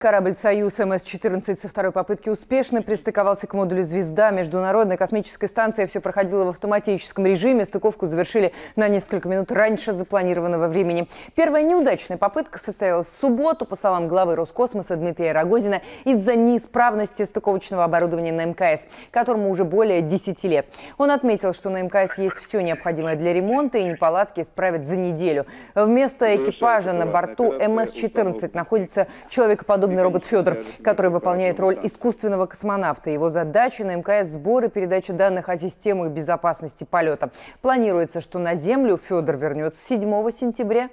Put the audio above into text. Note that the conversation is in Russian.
Корабль «Союз» МС-14 со второй попытки успешно пристыковался к модулю «Звезда» Международной космической станции. Все проходило в автоматическом режиме. Стыковку завершили на несколько минут раньше запланированного времени. Первая неудачная попытка состоялась в субботу. По словам главы Роскосмоса Дмитрия Рогозина, из-за неисправности стыковочного оборудования на МКС, которому уже более 10 лет. Он отметил, что на МКС есть все необходимое для ремонта и неполадки исправят за неделю. Вместо ну, экипажа на борту МС-14 находится человекоподобный подобный робот Федор, который выполняет роль искусственного космонавта. Его задача на МКС – сбор и передача данных о системах безопасности полета. Планируется, что на Землю Федор вернется 7 сентября.